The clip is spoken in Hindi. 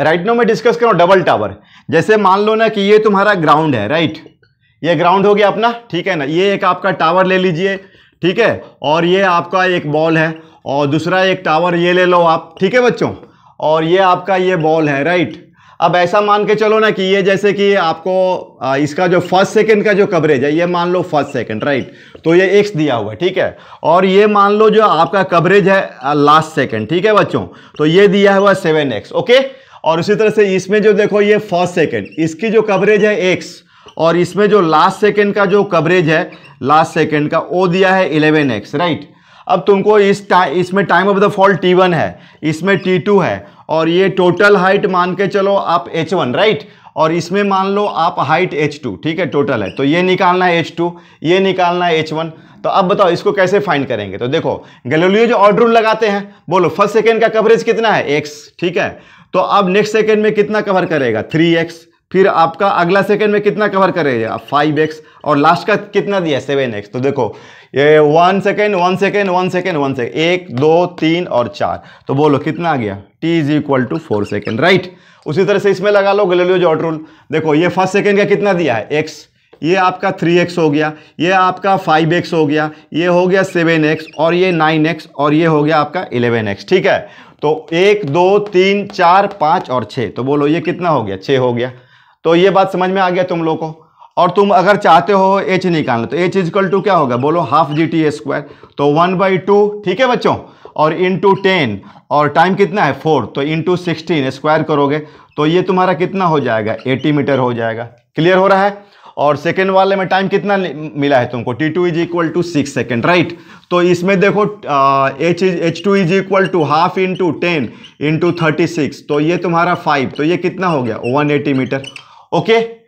राइट नो मैं डिस्कस करो डबल टावर जैसे मान लो ना कि ये तुम्हारा ग्राउंड है राइट ये ग्राउंड हो गया अपना ठीक है ना ये एक आपका टावर ले लीजिए ठीक है और ये आपका एक बॉल है और दूसरा एक टावर ये ले लो आप ठीक है बच्चों और ये आपका ये बॉल है राइट अब ऐसा मान के चलो ना कि ये जैसे कि आपको इसका जो फर्स्ट सेकंड का जो कवरेज है ये मान लो फर्स्ट सेकंड राइट तो ये एक्स दिया हुआ है ठीक है और ये मान लो जो आपका कवरेज है लास्ट सेकंड ठीक है बच्चों तो ये दिया हुआ सेवन एक्स ओके और उसी तरह से इसमें जो देखो ये फर्स्ट सेकेंड इसकी जो कवरेज है एक्स और इसमें जो लास्ट सेकेंड का जो कवरेज है लास्ट सेकेंड का वो दिया है इलेवन एक्स राइट अब तुमको इस टाइम इसमें time of the fall T one है इसमें टी टू है और ये टोटल हाइट मान के चलो आप एच वन राइट और इसमें मान लो आप हाइट एच टू ठीक है टोटल है तो ये निकालना है एच टू ये निकालना है एच वन तो अब बताओ इसको कैसे फाइंड करेंगे तो देखो गलोलियो जो ऑर्डर रूल लगाते हैं बोलो फर्स्ट सेकेंड का कवरेज कितना है एक्स ठीक है तो अब नेक्स्ट सेकेंड में कितना कवर करेगा थ्री एक्स फिर आपका अगला सेकंड में कितना कवर करेगा फाइव एक्स और लास्ट का कितना दिया सेवन एक्स तो देखो ये one second one second one second one second एक दो तीन और चार तो बोलो कितना आ गया T is equal to four second right उसी तरह से इसमें लगा लो गलेलियो जॉट रूल देखो ये फर्स्ट सेकेंड का कितना दिया है एक्स ये आपका थ्री एक्स हो गया ये आपका फाइव एक्स हो गया ये हो गया सेवन एक्स और ये नाइन एक्स और ये हो गया आपका इलेवन एक्स ठीक है तो एक दो तीन चार पाँच और छः तो बोलो ये कितना हो गया छः हो गया तो ये बात समझ में आ गया तुम लोग को और तुम अगर चाहते हो एच निकालना तो एच इजकल टू क्या होगा बोलो हाफ जी टी स्क्वायर तो वन बाई टू ठीक है बच्चों और इंटू टेन और टाइम कितना है फोर तो इंटू सिक्सटीन स्क्वायर करोगे तो ये तुम्हारा कितना हो जाएगा एटी मीटर हो जाएगा क्लियर हो रहा है और सेकेंड वाले में टाइम कितना मिला है तुमको T two is equal to six second right तो इसमें देखो H is H two is equal to half into ten into thirty six तो ये तुम्हारा फाइव तो ये कितना हो गया वन एटी मीटर Ok?